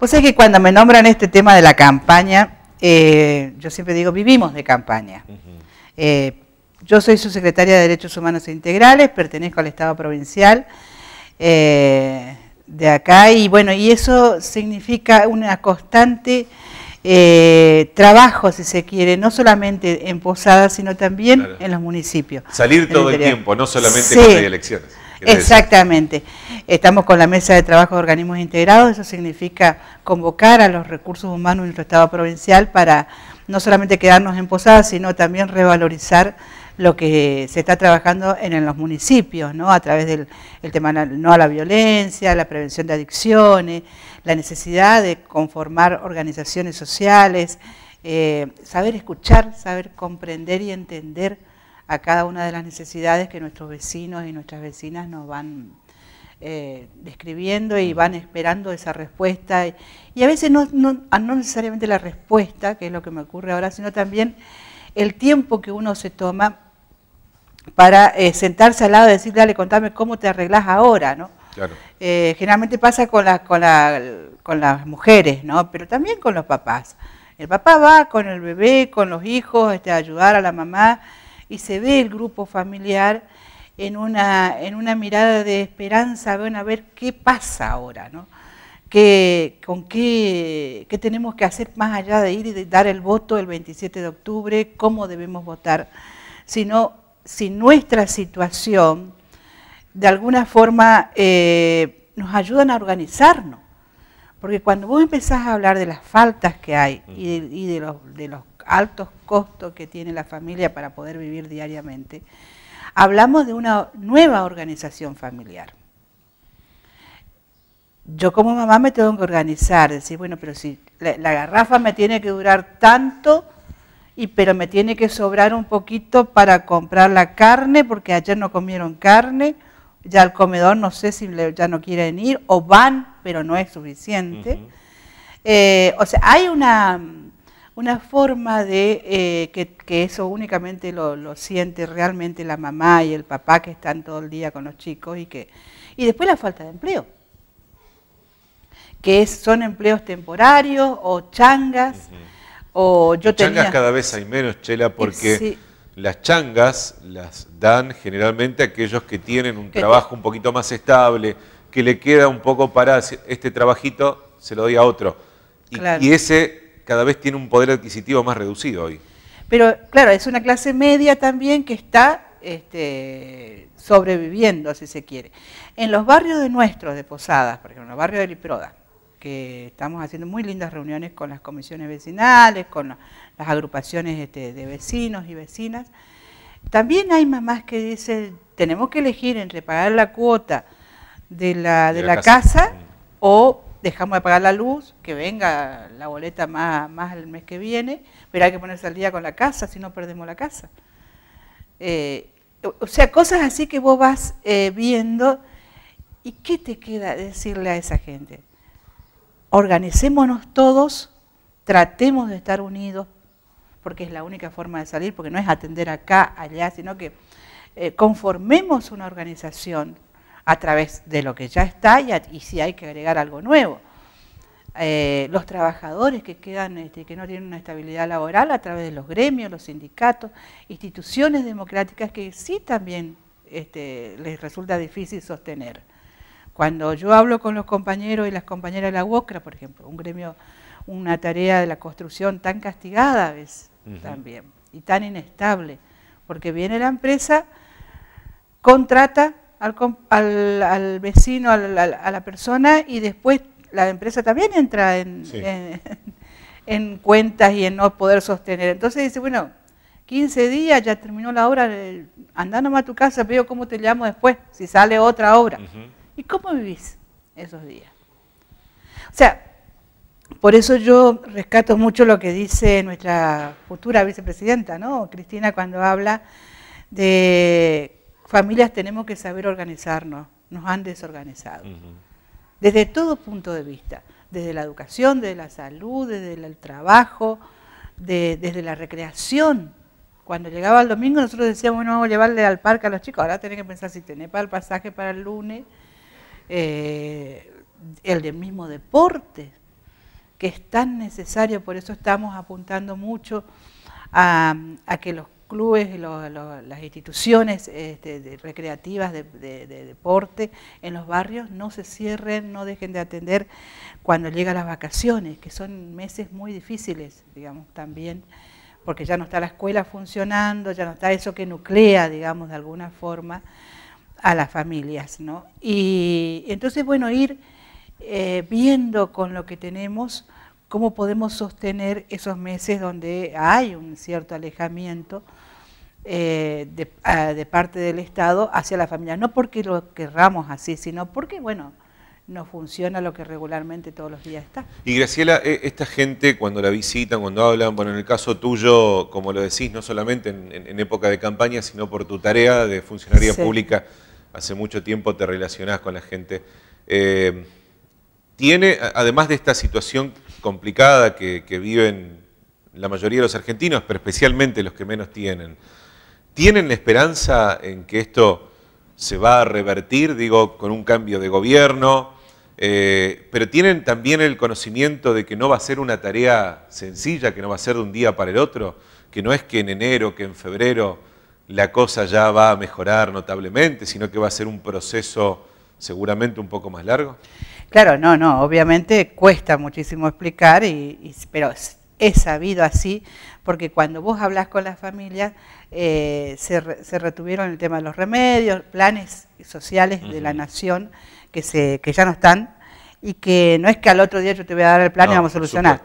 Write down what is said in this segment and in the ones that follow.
Pues es que cuando me nombran este tema de la campaña, eh, yo siempre digo, vivimos de campaña. Eh, yo soy su secretaria de Derechos Humanos e Integrales, pertenezco al Estado Provincial eh, de acá, y bueno, y eso significa una constante trabajo, si se quiere, no solamente en Posadas, sino también en los municipios. Salir todo el, tiempo, no solamente cuando hay elecciones. Exactamente. Estamos con la mesa de trabajo de organismos integrados, eso significa convocar a los recursos humanos de nuestro Estado provincial para no solamente quedarnos en posadas, sino también revalorizar lo que se está trabajando en, los municipios, ¿no? a través del tema no a la violencia, la prevención de adicciones, la necesidad de conformar organizaciones sociales, eh, saber escuchar, saber comprender y entender a cada una de las necesidades que nuestros vecinos y nuestras vecinas nos van eh, describiendo y van esperando esa respuesta. Y, a veces no, ah, no, necesariamente la respuesta, que es lo que me ocurre ahora, sino también el tiempo que uno se toma para eh, sentarse al lado y decir, dale, contame cómo te arreglas ahora, ¿no? Eh, generalmente pasa con, con, con las mujeres, ¿no? Pero también con los papás. El papá va con el bebé, con los hijos, este, a ayudar a la mamá y se ve el grupo familiar en una, en una mirada de esperanza, van a ver qué pasa ahora, ¿no? ¿Qué, con qué, tenemos que hacer más allá de ir y de dar el voto el 27 de octubre, cómo debemos votar, sino si nuestra situación de alguna forma eh, nos ayudan a organizarnos. Porque cuando vos empezás a hablar de las faltas que hay y de, y de, los, de los altos costos que tiene la familia para poder vivir diariamente, hablamos de una nueva organización familiar. Yo como mamá me tengo que organizar, decir, bueno, pero si la, garrafa me tiene que durar tanto, y pero me tiene que sobrar un poquito para comprar la carne, porque ayer no comieron carne, ya al comedor no sé si ya no quieren ir, o van, pero no es suficiente. Eh, o sea, hay una una forma de eh, que, eso únicamente lo, siente realmente la mamá y el papá que están todo el día con los chicos y que y después la falta de empleo que son empleos temporarios o changas o yo changas cada vez hay menos chela eh, porque las changas las dan generalmente aquellos que tienen un trabajo un poquito más estable que le queda un poco para este trabajito se lo doy a otro y ese cada vez tiene un poder adquisitivo más reducido hoy. Pero claro, es una clase media también que está este, sobreviviendo, si se quiere. En los barrios de nuestros, de Posadas, por ejemplo, en los barrios de Liproda, que estamos haciendo muy lindas reuniones con las comisiones vecinales, con las agrupaciones este, de vecinos y vecinas, también hay mamás que dicen, tenemos que elegir entre pagar la cuota de la, casa. casa mm. o dejamos de pagar la luz, que venga la boleta más, el mes que viene, pero hay que ponerse al día con la casa, si no perdemos la casa. Eh, o sea, cosas así que vos vas eh, viendo y ¿qué te queda decirle a esa gente? Organicémonos todos, tratemos de estar unidos, porque es la única forma de salir, porque no es atender acá, allá, sino que eh, conformemos una organización a través de lo que ya está y, si hay que agregar algo nuevo. Eh, los trabajadores que quedan, este, que no tienen una estabilidad laboral a través de los gremios, los sindicatos, instituciones democráticas que sí también este, les resulta difícil sostener. Cuando yo hablo con los compañeros y las compañeras de la UOCRA, por ejemplo, un gremio, una tarea de la construcción tan castigada a veces también y tan inestable, porque viene la empresa, contrata, al, vecino, a la persona, y después la empresa también entra en, en, cuentas y en no poder sostener. Entonces dice, bueno, 15 días, ya terminó la obra, eh, andá a tu casa, veo cómo te llamo después, si sale otra obra. ¿Y cómo vivís esos días? O sea, por eso yo rescato mucho lo que dice nuestra futura vicepresidenta, ¿no? Cristina, cuando habla de familias tenemos que saber organizarnos, nos han desorganizado. Desde todo punto de vista, desde la educación, desde la salud, desde el trabajo, desde la recreación. Cuando llegaba el domingo nosotros decíamos, bueno, vamos a llevarle al parque a los chicos, ahora tenés que pensar si tenés para el pasaje para el lunes, eh, el el mismo deporte, que es tan necesario, por eso estamos apuntando mucho a, a que los clubes, las instituciones este, recreativas de, deporte en los barrios no se cierren, no dejen de atender cuando llegan las vacaciones, que son meses muy difíciles, digamos, también, porque ya no está la escuela funcionando, ya no está eso que nuclea, digamos, de alguna forma a las familias, ¿no? Y entonces, bueno, ir eh, viendo con lo que tenemos, cómo podemos sostener esos meses donde hay un cierto alejamiento eh, ah, de, parte del Estado hacia la familia. No porque lo querramos así, sino porque, bueno, no funciona lo que regularmente todos los días está. Y Graciela, e, esta gente cuando la visitan, cuando hablan, bueno, en el caso tuyo, como lo decís, no solamente en, época de campaña, sino por tu tarea de funcionaria pública, hace mucho tiempo te relacionás con la gente. Eh, tiene, además de esta situación complicada que viven la mayoría de los argentinos, pero especialmente los que menos tienen, ¿Tienen la esperanza en que esto se va a revertir, digo, con un cambio de gobierno? Eh, pero tienen también el conocimiento de que no va a ser una tarea sencilla, que no va a ser de un día para el otro, que no es que en enero, que en febrero la cosa ya va a mejorar notablemente, sino que va a ser un proceso seguramente un poco más largo. Claro, no, no, obviamente cuesta muchísimo explicar, y pero he sabido así, porque cuando vos hablas con las familias, eh, se, retuvieron el tema de los remedios, planes sociales de la nación que, se, que ya no están, y que no es que al otro día yo te voy a dar el plan y vamos a solucionar.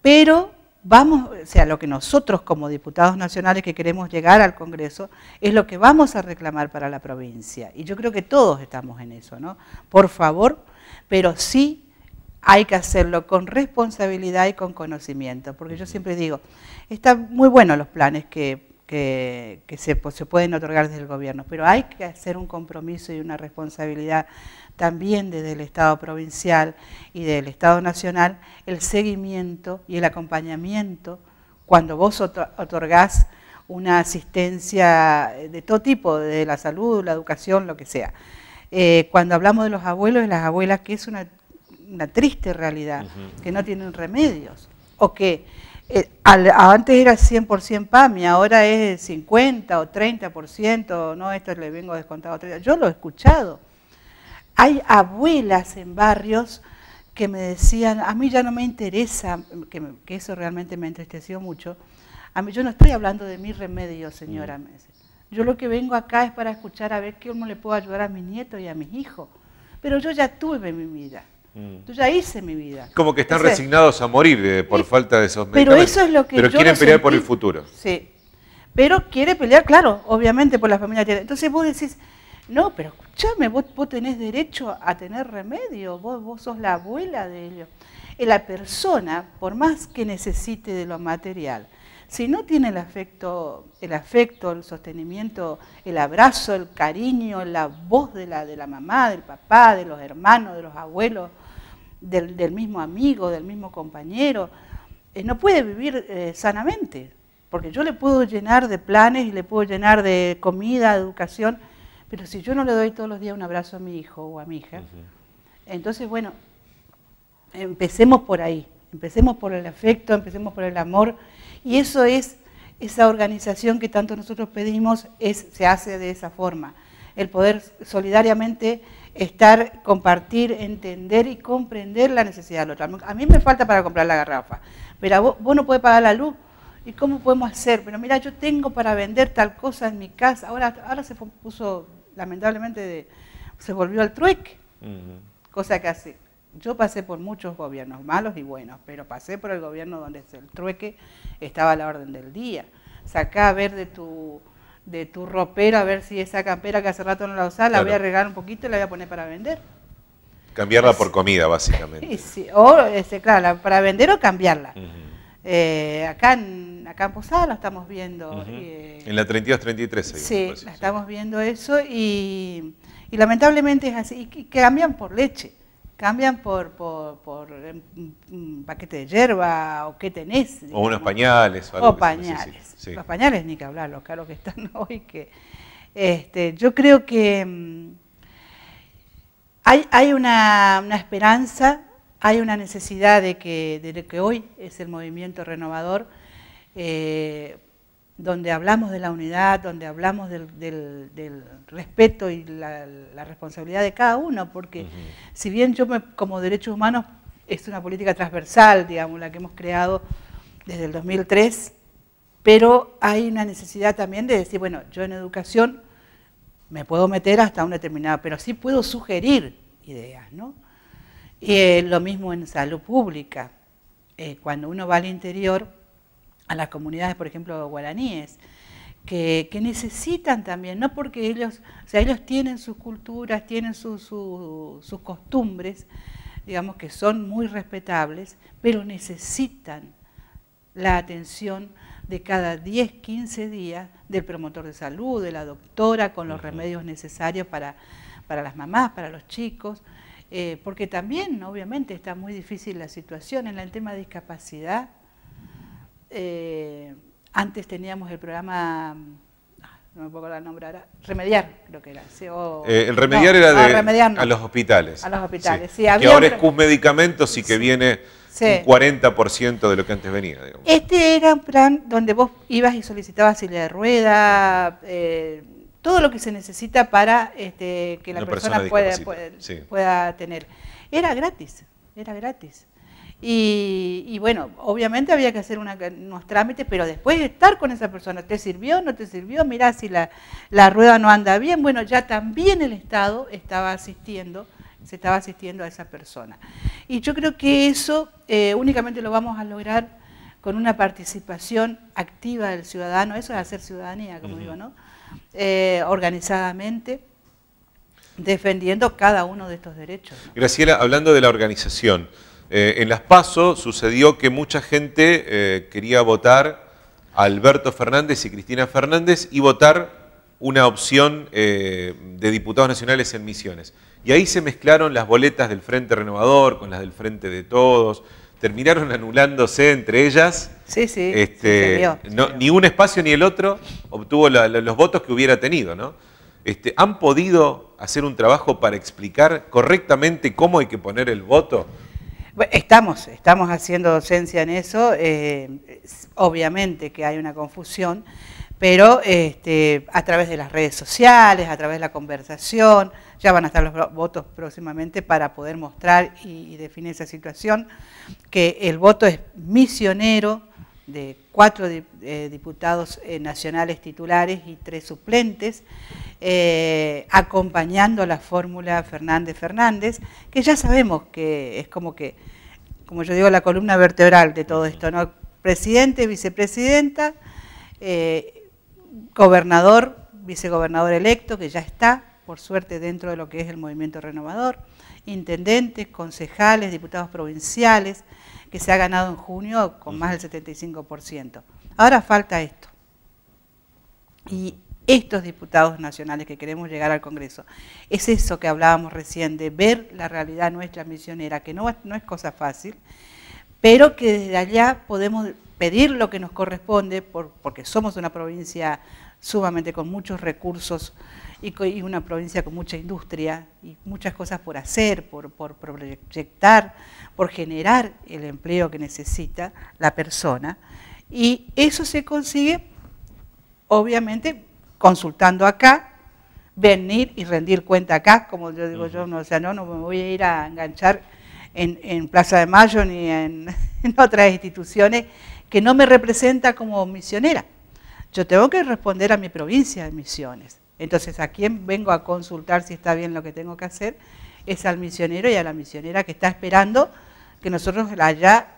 Pero vamos, o sea, lo que nosotros como diputados nacionales que queremos llegar al Congreso es lo que vamos a reclamar para la provincia. Y yo creo que todos estamos en eso, ¿no? Por favor, pero sí hay que hacerlo con responsabilidad y con conocimiento, porque yo siempre digo, están muy buenos los planes que, pues, se, pueden otorgar desde el gobierno, pero hay que hacer un compromiso y una responsabilidad también desde el Estado provincial y del Estado nacional, el seguimiento y el acompañamiento cuando vos otorgás una asistencia de todo tipo, de la salud, la educación, lo que sea. Eh, cuando hablamos de los abuelos y las abuelas, que es una una triste realidad, que no tienen remedios, o que eh, al, antes era 100% PAMI, ahora es 50 o 30%, no, esto le vengo descontado, yo lo he escuchado. Hay abuelas en barrios que me decían, a mí ya no me interesa, que, eso realmente me entristeció mucho, a mí yo no estoy hablando de mis remedios señora, Méndez. Mm. Yo lo que vengo acá es para escuchar a ver cómo le puedo ayudar a mi nieto y a mis hijos. Pero yo ya tuve mi vida. Yo mm. ya hice mi vida. Como que están resignados a morir por falta de esos medicamentos. Pero lo Pero quieren pelear por el futuro. Sí. Pero quiere pelear, claro, obviamente por la familia. Entonces vos decís, no, pero escúchame, vos, tenés derecho a tener remedio, vos, vos sos la abuela de ellos. Eh, la persona, por más que necesite de lo material, si no tiene el afecto, el afecto, el sostenimiento, el abrazo, el cariño, la voz de la, de la mamá, del papá, de los hermanos, de los abuelos, del, mismo amigo, del mismo compañero. Eh, no puede vivir eh, sanamente, porque yo le puedo llenar de planes y le puedo llenar de comida, educación, pero si yo no le doy todos los días un abrazo a mi hijo o a mi hija, entonces, bueno, empecemos por ahí, empecemos por el afecto, empecemos por el amor, y eso es, esa organización que tanto nosotros pedimos, es, se hace de esa forma, el poder solidariamente estar, compartir, entender y comprender la necesidad del otro. A mí me falta para comprar la garrafa, pero vos, vos no puedes pagar la luz. ¿Y cómo podemos hacer? Pero mira, yo tengo para vender tal cosa en mi casa. Ahora, ahora se puso, lamentablemente, de, se volvió al trueque. Cosa que hace. Yo pasé por muchos gobiernos, malos y buenos, pero pasé por el gobierno donde el trueque estaba a la orden del día. Sacá a ver de tu de tu ropero, a ver si esa campera que hace rato no la usaba la voy a regar un poquito y la voy a poner para vender. Cambiarla por comida, básicamente. Sí, o, este, claro, para vender o cambiarla. Eh, acá, en, acá en Posada la estamos viendo. Eh, en la 32-33. Sí, la estamos viendo eso y, y lamentablemente es así. Y, cambian por leche cambian por, por, em, un paquete de hierba o qué tenés. O unos pañales. O, pañales. Los pañales ni que hablar, los caros que están hoy. que este, Yo creo que em, hay, una, esperanza, hay una necesidad de que, de que hoy es el movimiento renovador. Eh, donde hablamos de la unidad, donde hablamos del, respeto y la, responsabilidad de cada uno, porque si bien yo me, como derechos humanos es una política transversal, digamos, la que hemos creado desde el 2003, pero hay una necesidad también de decir, bueno, yo en educación me puedo meter hasta una determinada, pero sí puedo sugerir ideas, ¿no? Eh, lo mismo en salud pública, eh, cuando uno va al interior, a las comunidades, por ejemplo, guaraníes, que, necesitan también, no porque ellos, o sea, ellos tienen sus culturas, tienen sus costumbres, digamos que son muy respetables, pero necesitan la atención de cada 10, 15 días del promotor de salud, de la doctora, con los remedios necesarios para, las mamás, para los chicos, eh, porque también obviamente está muy difícil la situación en el tema de discapacidad eh, antes teníamos el programa ah, no me puedo el nombre ahora, Remediar, creo que era. Eh, el Remediar era de a los hospitales. A los hospitales, Que ahora es Medicamentos y que viene un 40% de lo que antes venía. Este era un plan donde vos ibas y solicitabas silla de rueda, eh, todo lo que se necesita para este, que la persona, pueda tener. Era gratis, era gratis. Y, bueno, obviamente había que hacer unos trámites, pero después de estar con esa persona, ¿te sirvió? ¿No te sirvió? Mirá, si la, rueda no anda bien, bueno, ya también el Estado estaba asistiendo, se estaba asistiendo a esa persona. Y yo creo que eso eh, únicamente lo vamos a lograr con una participación activa del ciudadano, eso es hacer ciudadanía, como digo, ¿no? Eh, organizadamente defendiendo cada uno de estos derechos. Graciela, hablando de la organización, eh, en las PASO sucedió que mucha gente eh, quería votar a Alberto Fernández y Cristina Fernández y votar una opción eh, de diputados nacionales en misiones. Y ahí se mezclaron las boletas del Frente Renovador con las del Frente de Todos, terminaron anulándose entre ellas. Sí, sí. Este, ni un espacio ni el otro obtuvo los votos que hubiera tenido, este, ¿Han podido hacer un trabajo para explicar correctamente cómo hay que poner el voto Estamos, estamos haciendo docencia en eso, eh, obviamente que hay una confusión, pero este, a través de las redes sociales, a través de la conversación, ya van a estar los votos próximamente para poder mostrar y definir esa situación, que el voto es misionero, de cuatro eh, diputados eh, nacionales titulares y tres suplentes, eh, acompañando la fórmula Fernández-Fernández, que ya sabemos que es como que, como yo digo, la columna vertebral de todo esto, ¿no? Presidente, vicepresidenta, gobernador, vicegobernador electo, que ya está, por suerte, dentro de lo que es el movimiento renovador, intendentes, concejales, diputados provinciales, que se ha ganado en junio con más del 75%. Ahora falta esto. Y estos diputados nacionales que queremos llegar al Congreso, es eso que hablábamos recién, de ver la realidad nuestra misionera, que no, no es cosa fácil, pero que desde allá podemos pedir lo que nos corresponde, porque somos una provincia sumamente con muchos recursos y, una provincia con mucha industria y muchas cosas por hacer, por, proyectar, por generar el empleo que necesita la persona. Y eso se consigue, obviamente, consultando acá, venir y rendir cuenta acá, como yo digo yo, no, o sea, no, me voy a ir a enganchar en, Plaza de Mayo ni en, en, otras instituciones que no me representa como misionera. Yo tengo que responder a mi provincia de Misiones. Entonces, ¿a quién vengo a consultar si está bien lo que tengo que hacer? Es al misionero y a la misionera que está esperando que nosotros la haya...